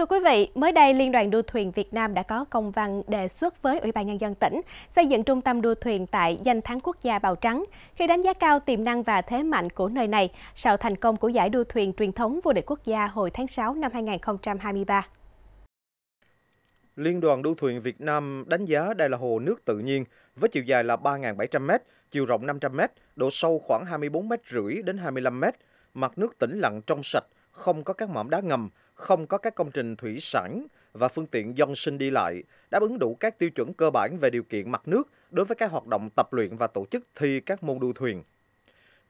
Thưa quý vị, mới đây Liên đoàn đua thuyền Việt Nam đã có công văn đề xuất với Ủy ban Nhân dân tỉnh xây dựng trung tâm đua thuyền tại danh thắng quốc gia Bào Trắng. Khi đánh giá cao tiềm năng và thế mạnh của nơi này, sau thành công của giải đua thuyền truyền thống vô địch quốc gia hồi tháng 6 năm 2023. Liên đoàn đua thuyền Việt Nam đánh giá đây là hồ nước tự nhiên với chiều dài là 3.700m, chiều rộng 500m, độ sâu khoảng 24m rưỡi đến 25m, mặt nước tĩnh lặng trong sạch, không có các mỏm đá ngầm, không có các công trình thủy sản và phương tiện dân sinh đi lại, đáp ứng đủ các tiêu chuẩn cơ bản về điều kiện mặt nước đối với các hoạt động tập luyện và tổ chức thi các môn đua thuyền.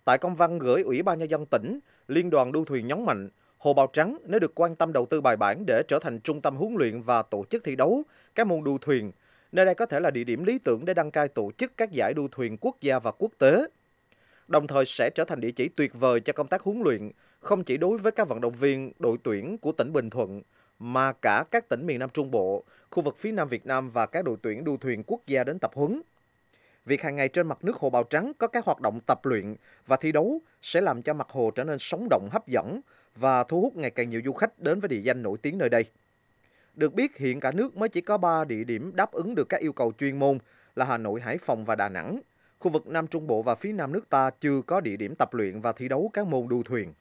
Tại công văn gửi Ủy ban Nhân dân tỉnh, Liên đoàn đua thuyền nhấn mạnh, Hồ Bào Trắng nếu được quan tâm đầu tư bài bản để trở thành trung tâm huấn luyện và tổ chức thi đấu các môn đua thuyền, nơi đây có thể là địa điểm lý tưởng để đăng cai tổ chức các giải đua thuyền quốc gia và quốc tế đồng thời sẽ trở thành địa chỉ tuyệt vời cho công tác huấn luyện, không chỉ đối với các vận động viên đội tuyển của tỉnh Bình Thuận, mà cả các tỉnh miền Nam Trung Bộ, khu vực phía Nam Việt Nam và các đội tuyển đua thuyền quốc gia đến tập huấn. Việc hàng ngày trên mặt nước Hồ Bào Trắng có các hoạt động tập luyện và thi đấu sẽ làm cho mặt hồ trở nên sống động hấp dẫn và thu hút ngày càng nhiều du khách đến với địa danh nổi tiếng nơi đây. Được biết, hiện cả nước mới chỉ có 3 địa điểm đáp ứng được các yêu cầu chuyên môn là Hà Nội, Hải Phòng và Đà Nẵng khu vực Nam Trung Bộ và phía Nam nước ta chưa có địa điểm tập luyện và thi đấu các môn đua thuyền.